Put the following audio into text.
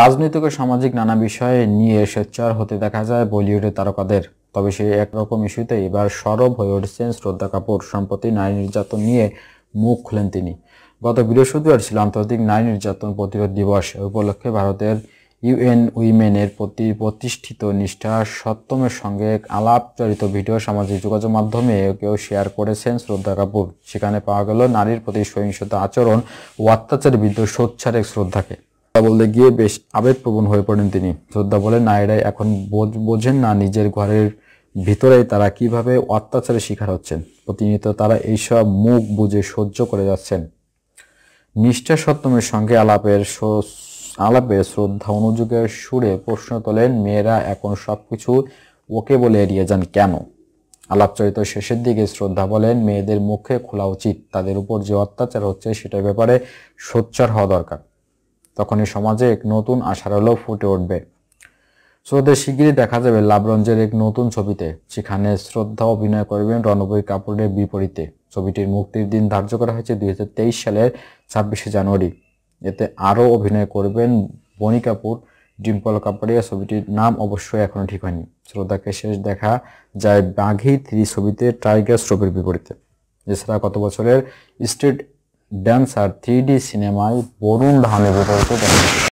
রাজনৈতিক ও সামাজিক নানা বিষয়ে নিয়ে স্বেচ্ছার হতে দেখা যায় বলিউডের তারকাদের তবে সেই একরকম ইস্যুতে এবার সরব হয়ে উঠেছেন শ্রদ্ধা কাপুর সম্প্রতি নারী নির্যাতন নিয়ে মুখ খুলেন তিনি গত বৃহস্পতিবার ছিল আন্তর্জাতিক নারী নির্যাতন প্রতিরোধ দিবস উপলক্ষে ভারতের ইউএন উইমেনের প্রতি প্রতিষ্ঠিত নিষ্ঠা সত্যমের সঙ্গে আলাপচারিত ভিডিও সামাজিক যোগাযোগ মাধ্যমে কেউ শেয়ার করেছেন শ্রদ্ধা কাপুর সেখানে পাওয়া গেল নারীর প্রতি সহিংসতা আচরণ ও অত্যাচারের বিরুদ্ধে সোচ্ছার এক শ্রদ্ধাকে বলতে গিয়ে বেশ আবেগপ্রবণ হয়ে পড়েন তিনি শ্রদ্ধা বলেন নারীরা এখন বোঝেন না নিজের ঘরের ভিতরে তারা কিভাবে অত্যাচারের শিকার হচ্ছেন প্রতিনিয়ত তারা এইসব মুখ বুঝে সহ্য করে যাচ্ছেন নিষ্ঠা সত্যমের সঙ্গে আলাপের আলাপে শ্রদ্ধা অনুযোগের সুরে প্রশ্ন তোলেন মেয়েরা এখন সবকিছু ওকে বলে এড়িয়ে যান কেন আলাপচরিত শেষের দিকে শ্রদ্ধা বলেন মেয়েদের মুখে খোলা উচিত তাদের উপর যে অত্যাচার হচ্ছে সেটার ব্যাপারে সোচ্চার হওয়া দরকার তখনই সমাজে এক নতুন আশার আলো ফুটে উঠবে শ্রোতাদের শিগগিরই দেখা যাবে লাভরঞ্জের এক নতুন ছবিতে সেখানে শ্রদ্ধা অভিনয় করবেন রণবীর কাপুরের বিপরীতে ছবিটির মুক্তির দিন ধার্য করা হয়েছে দুই সালের ছাব্বিশে জানুয়ারি এতে আরও অভিনয় করবেন বনি কাপুর ডিম্পল কাপড়িয়া ছবিটির নাম অবশ্যই এখনও ঠিক হয়নি শ্রোতাকে শেষ দেখা যায় বাঘি থ্রি ছবিতে টাইগার শ্রোফের বিপরীতে এছাড়া গত বছরের স্ট্রিট ডান্সার থ্রি ডি সিনেমায় বরুণ ধানে বিতর্ক